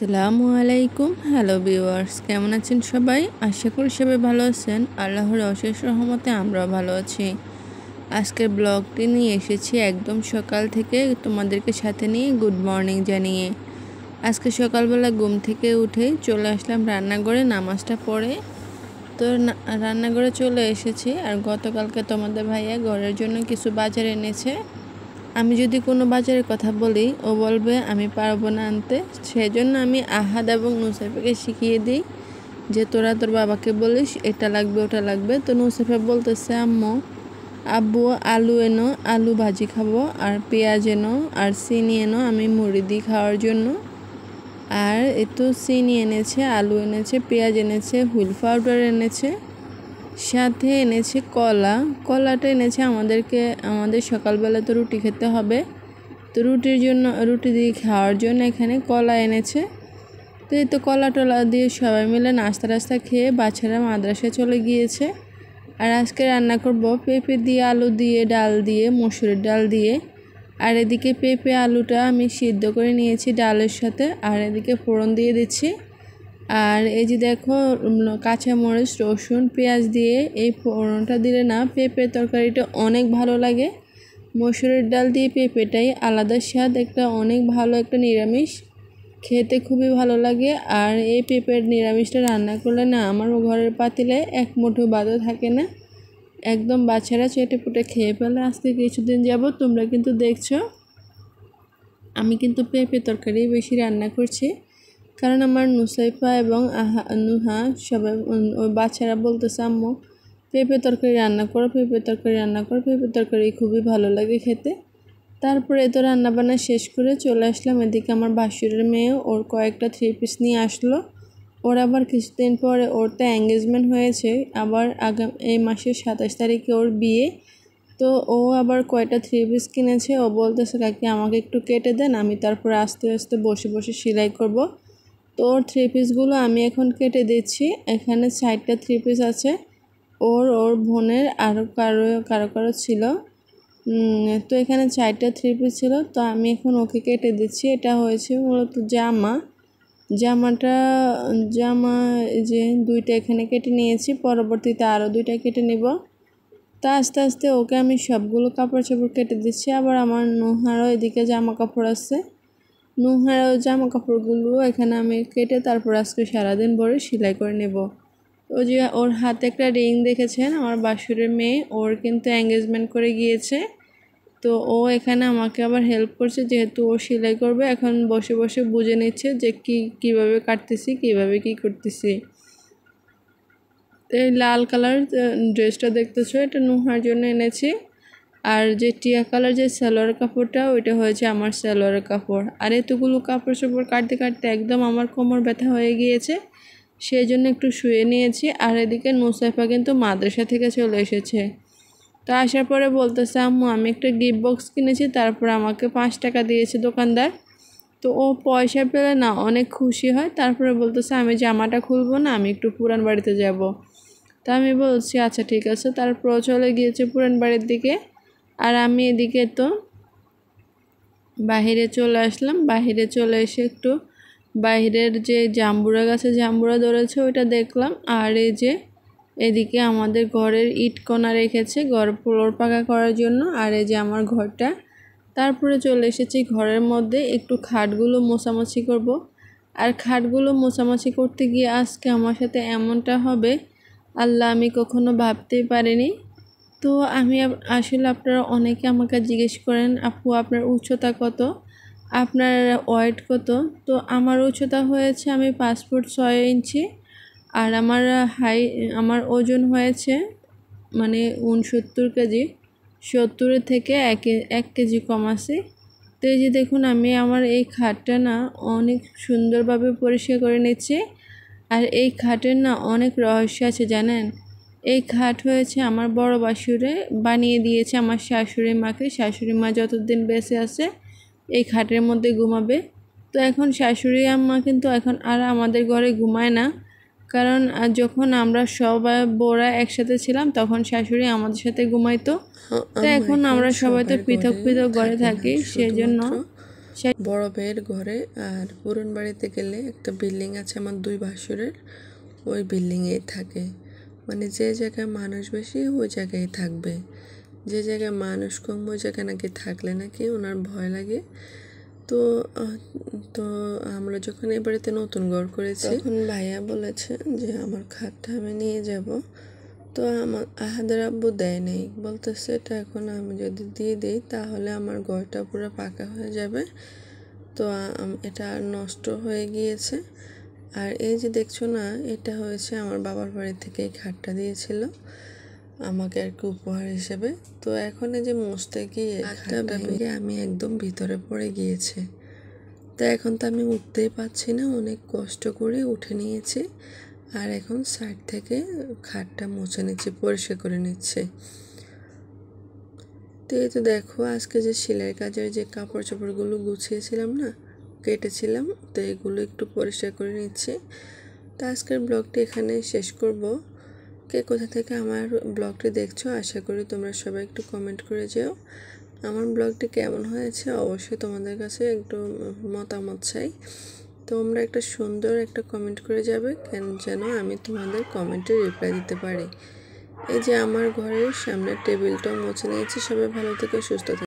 আসসালামু আলাইকুম hello viewers কেমন আছেন সবাই আশা করি সবাই ভালো আছেন আল্লাহর অশেষ রহমতে আমরাও ভালো আছি আজকের ব্লগটি নিয়ে এসেছি একদম সকাল থেকে তোমাদেরকে সাথে নিয়ে গুড মর্নিং জানিয়ে আজকে সকালবেলা ঘুম থেকে উঠে চলে আসলাম রান্নাঘরে নামাজটা পড়ে তো রান্নাঘরে চলে এসেছি আর গতকালকে তোমাদের ভাইয়া ঘরের জন্য কিছু বাজার এনেছে আমি যদি কোনো বাজারের কথা বলি ও বলবে আমি পারবো না আনতে সেজন্য আমি আহাদ এবং নুসাইফাকে শিখিয়ে দিই যে তোরা তোর বাবাকে বলিস এটা লাগবে ওটা লাগবে তো নুসাইফা বলতেছে আম্মু আব্বু আলু এনো আলু ভাজি খাবো আর পেঁয়াজ এনো আর চিনি এনো আমি মুড়ি দিই খাওয়ার জন্য আর তো চিনি এনেছে আলু এনেছে পেঁয়াজ এনেছে হুইল পাউডার এনেছে সাথে এনেছে কলা কলাটা এনেছে আমাদেরকে আমাদের সকালবেলা তো রুটি খেতে হবে তো রুটির জন্য রুটি দিয়ে খাওয়ার জন্য এখানে কলা এনেছে তো এই তো কলা টলা দিয়ে সবাই মিলে নাস্তা রাস্তা খেয়ে বাচ্চারা মাদ্রাসায় চলে গিয়েছে আর আজকে রান্না করব পেঁপে দিয়ে আলু দিয়ে ডাল দিয়ে মসুরের ডাল দিয়ে আর এদিকে পেঁপে আলুটা আমি সিদ্ধ করে নিয়েছি ডালের সাথে আর এদিকে ফোড়ন দিয়ে দিচ্ছি আর এই যে দেখো কাঁচামরিচ রসুন পেঁয়াজ দিয়ে এই ফোড়নটা দিলে না পেঁপের তরকারিটা অনেক ভালো লাগে মসুরের ডাল দিয়ে পেঁপেটাই আলাদা স্বাদ একটা অনেক ভালো একটা নিরামিষ খেতে খুবই ভালো লাগে আর এই পেঁপের নিরামিষটা রান্না করলে না আমার ঘরের পাতিলে এক মুঠো বাদও থাকে না একদম বাচ্চারা চেটে পুটে খেয়ে ফেলে আজকে কিছুদিন যাব তোমরা কিন্তু দেখছো আমি কিন্তু পেঁপে তরকারি বেশি রান্না করছি কারণ আমার নুসাইফা এবং আহা নুহা সবাই ওই বাচ্চারা বলতেছে আম্মু পেঁপে তরকারি রান্না করো পেঁপে তরকারি রান্না করো পেঁপে তরকারি খুবই ভালো লাগে খেতে তারপরে তো বান্না শেষ করে চলে আসলাম এদিকে আমার বাসুরের মেয়ে ওর কয়েকটা থ্রি পিস নিয়ে আসলো ওর আবার কিছুদিন পরে ওর তো এঙ্গেজমেন্ট হয়েছে আবার আগাম এই মাসের সাতাশ তারিখে ওর বিয়ে তো ও আবার কয়টা থ্রি পিস কিনেছে ও বলতেছে কাকি আমাকে একটু কেটে দেন আমি তারপরে আস্তে আস্তে বসে বসে সেলাই করবো ওর থ্রি পিসগুলো আমি এখন কেটে দিচ্ছি এখানে সাইডটা থ্রি পিস আছে ওর ওর বোনের আরও কারো কারো কারো ছিল তো এখানে চারটা থ্রি পিস ছিল তো আমি এখন ওকে কেটে দিচ্ছি এটা হয়েছে মূলত জামা জামাটা জামা যে দুইটা এখানে কেটে নিয়েছি পরবর্তীতে আরও দুইটা কেটে নিব তা আস্তে আস্তে ওকে আমি সবগুলো কাপড় চাপড় কেটে দিচ্ছি আবার আমার নোহারও এদিকে জামা কাপড় আছে নোহায় জামা কাপড়গুলো এখানে আমি কেটে তারপর আজকে সারাদিন ভরে সেলাই করে নেব ও যে ওর হাতে একটা রিং দেখেছেন আমার বাসুরের মেয়ে ওর কিন্তু এঙ্গেজমেন্ট করে গিয়েছে তো ও এখানে আমাকে আবার হেল্প করছে যেহেতু ও সেলাই করবে এখন বসে বসে বুঝে নিচ্ছে যে কি কিভাবে কাটতেছি কিভাবে কি করতেছি এই লাল কালার ড্রেসটা দেখতেছো এটা নুহার জন্য এনেছি আর যে টিয়া কালার যে সালোয়ার কাপড়টা ওইটা হয়েছে আমার সালোয়ার কাপড় আর এতগুলো কাপড় চোপড় কাটতে কাটতে একদম আমার কোমর ব্যথা হয়ে গিয়েছে সেই জন্য একটু শুয়ে নিয়েছি আর এদিকে নুসাইফা কিন্তু মাদ্রাসা থেকে চলে এসেছে তো আসার পরে বলতেছে আম্মু আমি একটা গিফট বক্স কিনেছি তারপর আমাকে পাঁচ টাকা দিয়েছে দোকানদার তো ও পয়সা পেলে না অনেক খুশি হয় তারপরে বলতেছে আমি জামাটা খুলবো না আমি একটু পুরান বাড়িতে যাব তা আমি বলছি আচ্ছা ঠিক আছে তারপর চলে গিয়েছে পুরান বাড়ির দিকে আর আমি এদিকে তো বাহিরে চলে আসলাম বাহিরে চলে এসে একটু বাহিরের যে জাম্বুরা গাছে জাম্বুরা ধরেছে ওইটা দেখলাম আর এই যে এদিকে আমাদের ঘরের ইট কণা রেখেছে ঘর ফ্লোর পাকা করার জন্য আর এই যে আমার ঘরটা তারপরে চলে এসেছি ঘরের মধ্যে একটু খাটগুলো মোছামাছি করব আর খাটগুলো মোছামাছি করতে গিয়ে আজকে আমার সাথে এমনটা হবে আল্লাহ আমি কখনো ভাবতেই পারিনি তো আমি আসলে আপনারা অনেকে আমাকে জিজ্ঞেস করেন আপু আপনার উচ্চতা কত আপনার ওয়েট কত তো আমার উচ্চতা হয়েছে আমি পাঁচ ফুট ছয় ইঞ্চি আর আমার হাই আমার ওজন হয়েছে মানে উনসত্তর কেজি সত্তর থেকে এক এক কেজি কম আছে তো এই যে দেখুন আমি আমার এই খাটটা না অনেক সুন্দরভাবে পরিষ্কার করে নিচ্ছি আর এই খাটের না অনেক রহস্য আছে জানেন এই খাট হয়েছে আমার বড় বাসুরে বানিয়ে দিয়েছে আমার শাশুড়ি মাকে শাশুড়ি মা যতদিন বেঁচে আছে এই খাটের মধ্যে ঘুমাবে তো এখন শাশুড়ি আম্মা কিন্তু এখন আর আমাদের ঘরে ঘুমায় না কারণ যখন আমরা সবাই বোরা একসাথে ছিলাম তখন শাশুড়ি আমাদের সাথে ঘুমাইতো তো এখন আমরা সবাই তো পৃথক পৃথক ঘরে থাকি সেই জন্য বড় ভাইয়ের ঘরে আর পুরন বাড়িতে গেলে একটা বিল্ডিং আছে আমার দুই ভাসুরের ওই বিল্ডিংয়েই থাকে মানে যে জায়গায় মানুষ বেশি ওই জায়গায় থাকবে যে জায়গায় মানুষ কম ওই জায়গায় নাকি থাকলে নাকি ওনার ভয় লাগে তো তো আমরা যখন এই বাড়িতে নতুন ঘর করেছি তখন ভাইয়া বলেছে যে আমার খাটটা আমি নিয়ে যাব তো আমার আহাদের আব্বু দেয় নেই বলতেছে এটা এখন আমি যদি দিয়ে দিই তাহলে আমার ঘরটা পুরো পাকা হয়ে যাবে তো এটা নষ্ট হয়ে গিয়েছে আর এই যে দেখছো না এটা হয়েছে আমার বাবার বাড়ি থেকে এই খাটটা দিয়েছিল আমাকে আর কি উপহার হিসেবে তো এখন এই যে মুছতে গিয়ে আচ্ছা, খাটটা আচ্ছা। ভেঙে আমি একদম ভিতরে পড়ে গিয়েছে তো এখন তো আমি উঠতেই পারছি না অনেক কষ্ট করে উঠে নিয়েছি আর এখন সাইড থেকে খাটটা মুছে নিচ্ছি পরিষ্কার করে নিচ্ছে তো এই তো দেখো আজকে যে সেলাই কাজের যে কাপড় চোপড়গুলো গুছিয়েছিলাম না কেটেছিলাম তো এগুলো একটু পরিষ্কার করে নিচ্ছি তো আজকের ব্লগটি এখানে শেষ করব কে কোথা থেকে আমার ব্লগটি দেখছো আশা করি তোমরা সবাই একটু কমেন্ট করে যেও আমার ব্লগটি কেমন হয়েছে অবশ্যই তোমাদের কাছে একটু মতামত চাই তোমরা একটা সুন্দর একটা কমেন্ট করে যাবে কেন যেন আমি তোমাদের কমেন্টে রিপ্লাই দিতে পারি এই যে আমার ঘরের সামনের টেবিলটাও মুছে নিয়েছি সবাই ভালো থেকে সুস্থ থাকে